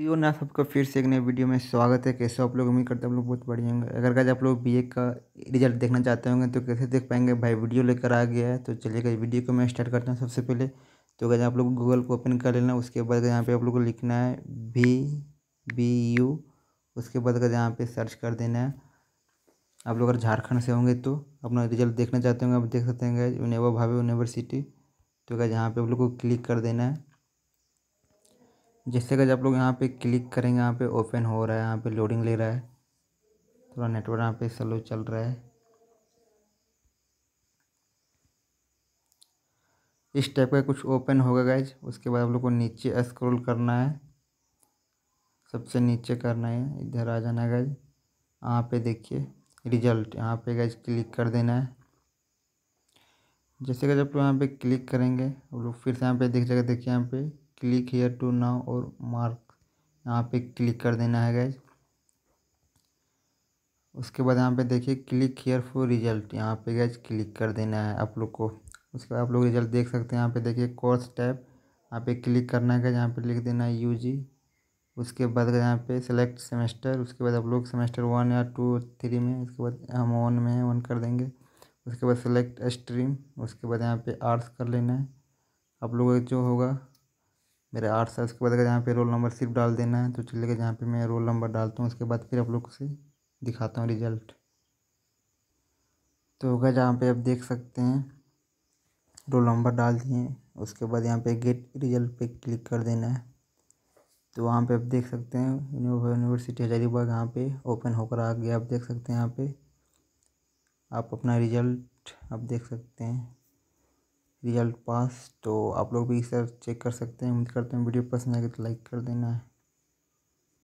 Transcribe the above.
यो ना सबका फिर से एक नए वीडियो में स्वागत है कैसे आप लोग उम्मीद करते हैं आप लोग बहुत बढ़िया होंगे अगर आज आप लोग बीए का रिजल्ट देखना चाहते होंगे तो कैसे देख पाएंगे भाई वीडियो लेकर आ गया है तो चलिए वीडियो को मैं स्टार्ट करता हूँ सबसे पहले तो अगर आप लोग गूगल को ओपन कर लेना उसके बाद यहाँ पर आप लोग को लिखना है बी बी यू उसके बाद अगर यहाँ पर सर्च कर देना है आप लोग अगर झारखंड से होंगे तो अपना रिजल्ट देखना चाहते होंगे आप देख सकते हैं उनेवा भावे यूनिवर्सिटी तो अगर यहाँ पर आप लोग को क्लिक कर देना है जैसे कि आप लोग यहाँ पे क्लिक करेंगे यहाँ पे ओपन हो रहा है यहाँ पे लोडिंग ले रहा है थोड़ा नेटवर्क यहाँ पे स्लो चल रहा है इस टाइप का कुछ ओपन होगा गैज उसके बाद आप लोग को नीचे स्क्रॉल करना है सबसे नीचे करना है इधर आ जाना है गैज यहाँ पे देखिए रिजल्ट यहाँ पे गैज क्लिक कर देना है जैसे कि जब लोग यहाँ पे क्लिक करेंगे वो लोग फिर से यहाँ पे देख जाएगा देखिए यहाँ पे क्लिक हेयर टू नाउ और मार्क यहाँ पे क्लिक कर देना है गैज उसके बाद यहाँ पे देखिए क्लिक हेयर फॉर रिजल्ट यहाँ पे गैज क्लिक कर देना है आप लोग को उसके बाद आप लोग रिजल्ट देख सकते हैं यहाँ पे देखिए कोर्स टैब यहाँ पे क्लिक करना है यहाँ पे लिख देना है यू जी उसके बाद यहाँ पे सेलेक्ट सेमेस्टर उसके बाद आप लोग सेमेस्टर वन या टू थ्री में उसके बाद हम वन में है वन कर देंगे उसके बाद सेलेक्ट स्ट्रीम उसके बाद यहाँ पे आर्ट्स कर लेना है आप लोग जो होगा मेरे आठ साल उसके बाद अगर यहाँ पे रोल नंबर सिर्फ डाल देना है तो गए जहाँ पे मैं रोल नंबर डालता हूँ उसके बाद फिर आप लोग से दिखाता हूँ रिजल्ट तो होगा जहाँ पे आप देख सकते हैं रोल नंबर डाल दिए उसके बाद यहाँ पे गेट रिजल्ट पे क्लिक कर देना है तो वहाँ पे आप देख सकते हैं यूनिवर्सिटी हजारीबाग यहाँ पे ओपन होकर आ गया आप देख सकते हैं यहाँ पे आप अपना रिजल्ट आप देख सकते हैं रिजल्ट पास तो आप लोग भी सर चेक कर सकते हैं उम्मीद करते हैं वीडियो पसंद आएगी तो लाइक कर देना